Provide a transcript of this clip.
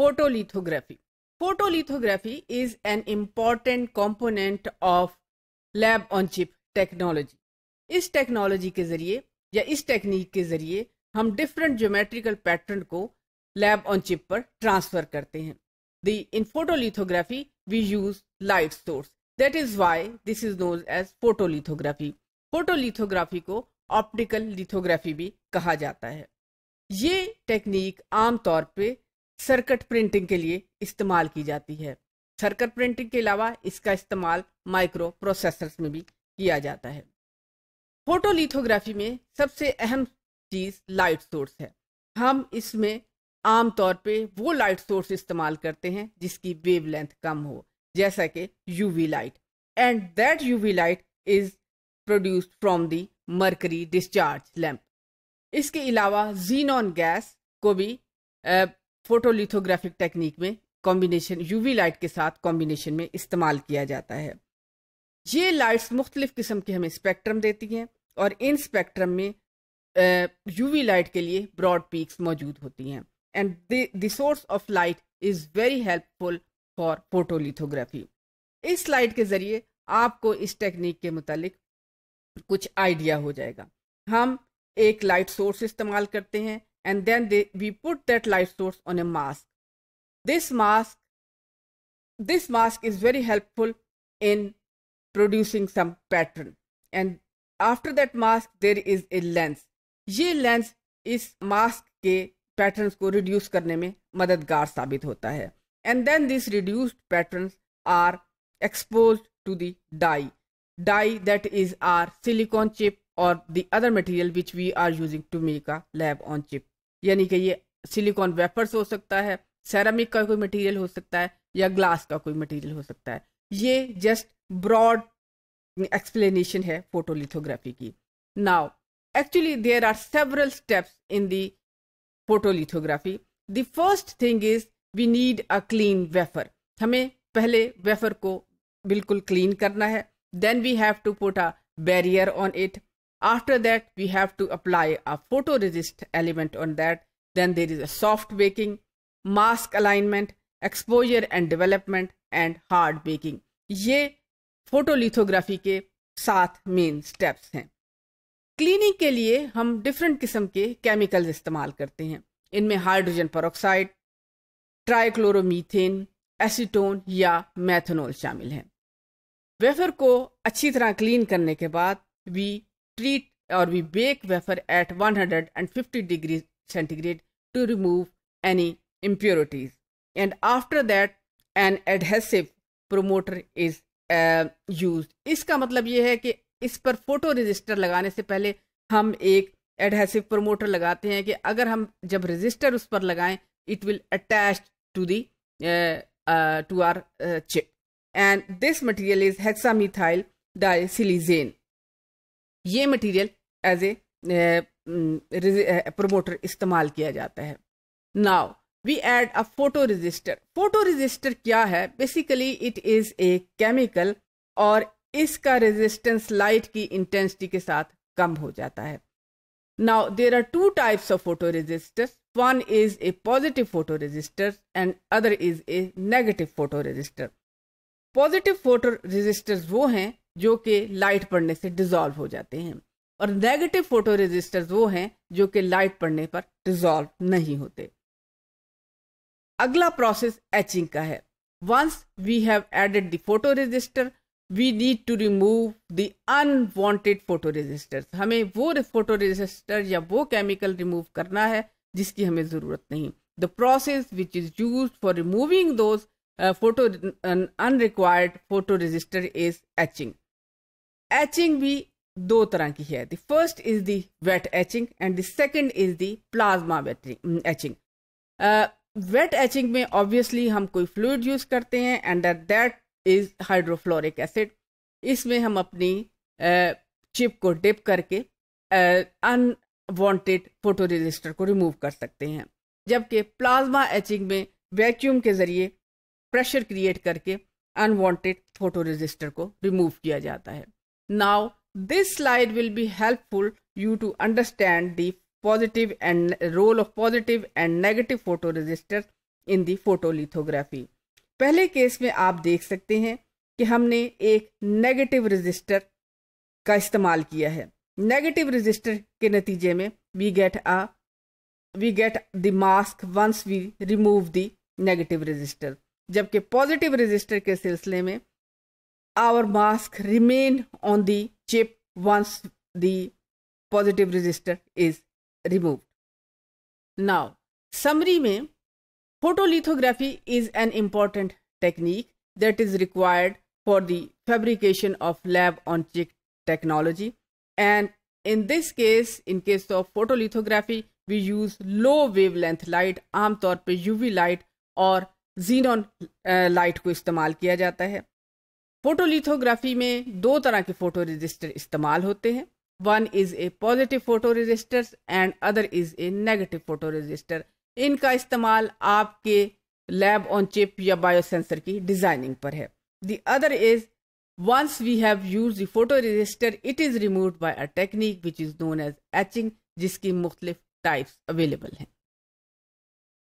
photolithography photolithography is an important component of lab on chip technology इस technology के ज़रिए या इस टेक्निक के ज़रिए हम डिफरेंट ज्योमेट्रिकल पैटर्न को लैब ऑन चिप पर ट्रांसफ़र करते हैं the in photolithography we use light source that is why this is known as photolithography photolithography को ऑप्टिकल लिथोग्राफी भी कहा जाता है ये टेक्निक आमतौर पे सर्किट प्रिंटिंग के लिए इस्तेमाल की जाती है सर्किट प्रिंटिंग के अलावा इसका इस्तेमाल माइक्रो प्रोसेसर में भी किया जाता है फोटोलिथोग्राफी में सबसे अहम चीज़ लाइट सोर्स है हम इसमें आमतौर पे वो लाइट सोर्स इस्तेमाल करते हैं जिसकी वेवलेंथ कम हो जैसा कि UV light and that UV light is produced from the mercury discharge lamp इसके अलावा जीनॉन गैस को भी फोटोलिथोग्राफिक टेक्निक में कॉम्बिनेशन यूवी लाइट के साथ कॉम्बिनेशन में इस्तेमाल किया जाता है ये लाइट्स मुख्तलिफ किस्म के हमें स्पेक्ट्रम देती हैं और इन स्पेक्ट्रम में यूवी लाइट के लिए ब्रॉड पीक्स मौजूद होती हैं and the source of light is very helpful for photolithography इस स्लाइड के ज़रिए आपको इस टेक्निक के मुतालिक कुछ आइडिया हो जाएगा हम एक लाइट सोर्स इस्तेमाल करते हैं and then they, we put that light source on a mask. This mask, this mask is very helpful in producing some pattern. And after that mask, there is a lens. ये lens is mask ke patterns ko reduce करने में मददगार साबित होता है And then these reduced patterns are exposed to the dye that that is our silicon chip or the other material which we are using to make a lab on chip यानी कि ये silicon wafers हो सकता है ceramic का कोई material हो सकता है या ग्लास का कोई मटेरियल हो सकता है ये जस्ट ब्रॉड एक्सप्लेनेशन है फोटोलिथोग्राफी की now actually there are several steps in the photolithography the first thing is we need a clean wafer हमें पहले वेफर को बिल्कुल क्लीन करना है then we have to put a barrier on it After that, we have to apply a photoresist element on that. Then there is a soft baking, mask alignment, exposure and development and hard baking ये photolithography के सात main steps हैं cleaning के लिए हम different किस्म के chemicals इस्तेमाल करते हैं इनमें हाइड्रोजन परोक्साइड ट्राइक्लोरोमीथेन एसीटोन या मैथनॉल शामिल हैं वेफर को अच्छी तरह क्लीन करने के बाद we treat or we bake wafer at 150 fifty degree centigrade to remove any impurities and after that an adhesive promoter is use इसका मतलब ये है कि इस पर फोटो रजिस्टर लगाने से पहले हम एक एडहेसिव प्रोमोटर लगाते हैं कि अगर हम जब रजिस्टर उस पर लगाएं it will attach to the to our chip and this material is hexamethyl disilazane ये मटेरियल एज ए प्रोमोटर इस्तेमाल किया जाता है now we add a photo register photo register क्या है basically it is a chemical और इसका resistance light की इंटेंसिटी के साथ कम हो जाता है now there are two types of photo register one is a positive photo register and other is a negative photo register positive photo register वो हैं जो कि लाइट पड़ने से डिजॉल्व हो जाते हैं और नेगेटिव फोटो रेजिस्टर्स वो हैं जो कि लाइट पड़ने पर डिजोल्व नहीं होते अगला प्रोसेस एचिंग का है once we have added the photo register we need to remove the unwanted photo registers हमें वो फोटो रेजिस्टर या वो केमिकल रिमूव करना है जिसकी हमें ज़रूरत नहीं the process which is use for removing those photo unrequired photo register is etching etching भी दो तरह की है the first is the wet etching and the second is the plasma etching wet etching में ऑब्वियसली हम कोई fluid use करते हैं and that is hydrofluoric acid इसमें हम अपनी चिप uh, को डिप करके अनवांटेड फोटो रजिस्टर को रिमूव कर सकते हैं जबकि प्लाज्मा एचिंग में वैक्यूम के जरिए प्रेशर क्रिएट करके अनवांटेड फोटो रजिस्टर को रिमूव किया जाता है Now this slide will be helpful you to understand the positive and role of positive and negative photoresistors in the photolithography. पहले केस में आप देख सकते हैं कि हमने एक नेगेटिव रजिस्टर का इस्तेमाल किया है नेगेटिव रजिस्टर के नतीजे में we get a we get the mask once we remove the negative register जबकि पॉजिटिव रजिस्टर के सिलसिले में our mask remain on the chip once the positive resistor is removed. Now, summary में photolithography is an important technique that is required for the fabrication of lab on chip technology and in this case in case of photolithography we use low wavelength light आमतौर पे UV light or xenon eh, light, को इस्तेमाल किया जाता है photolithography में दो तरह के फोटो रजिस्टर इस्तेमाल होते हैं one is a positive photo register and other is a negative photo register इनका इस्तेमाल आपके लैब ऑन चिप या बायोसेंसर की डिजाइनिंग पर है the other is we have use the photo register it is remove by a technique which is known as etching जिसकी मुख्तलिफ types available हैं